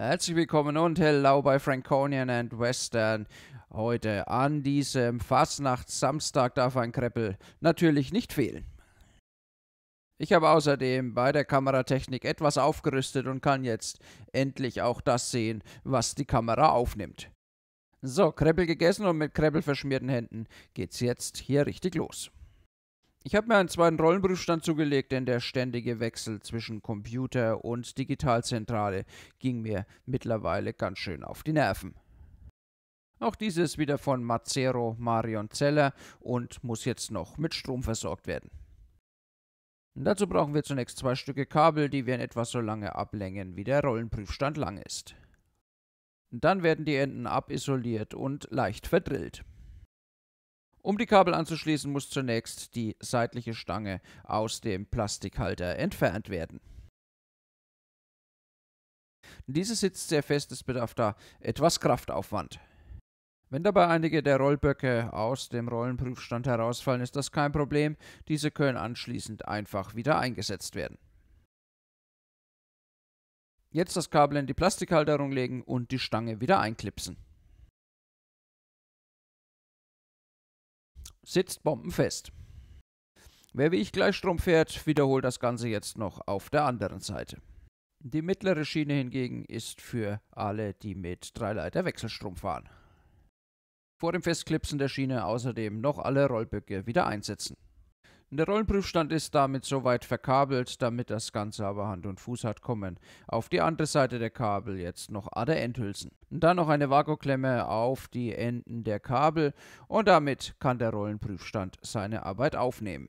Herzlich willkommen und hello bei Franconian and Western. Heute an diesem Fastnachts-Samstag darf ein Kreppel natürlich nicht fehlen. Ich habe außerdem bei der Kameratechnik etwas aufgerüstet und kann jetzt endlich auch das sehen, was die Kamera aufnimmt. So, Kreppel gegessen und mit Kreppel verschmierten Händen geht's jetzt hier richtig los. Ich habe mir einen zweiten Rollenprüfstand zugelegt, denn der ständige Wechsel zwischen Computer und Digitalzentrale ging mir mittlerweile ganz schön auf die Nerven. Auch dieses wieder von Mazzero Marion Zeller und muss jetzt noch mit Strom versorgt werden. dazu brauchen wir zunächst zwei Stücke Kabel, die wir in etwa so lange ablängen, wie der Rollenprüfstand lang ist. dann werden die Enden abisoliert und leicht verdrillt. Um die Kabel anzuschließen, muss zunächst die seitliche Stange aus dem Plastikhalter entfernt werden. Diese sitzt sehr fest, es bedarf da etwas Kraftaufwand. Wenn dabei einige der Rollböcke aus dem Rollenprüfstand herausfallen, ist das kein Problem. Diese können anschließend einfach wieder eingesetzt werden. Jetzt das Kabel in die Plastikhalterung legen und die Stange wieder einklipsen. sitzt bombenfest. Wer wie ich Gleichstrom fährt, wiederholt das Ganze jetzt noch auf der anderen Seite. Die mittlere Schiene hingegen ist für alle, die mit 3-Leiter Wechselstrom fahren. Vor dem Festklipsen der Schiene außerdem noch alle Rollböcke wieder einsetzen. Der Rollenprüfstand ist damit soweit verkabelt, damit das Ganze aber Hand und Fuß hat kommen. Auf die andere Seite der Kabel jetzt noch alle Endhülsen. Dann noch eine Vakuumklemme auf die Enden der Kabel und damit kann der Rollenprüfstand seine Arbeit aufnehmen.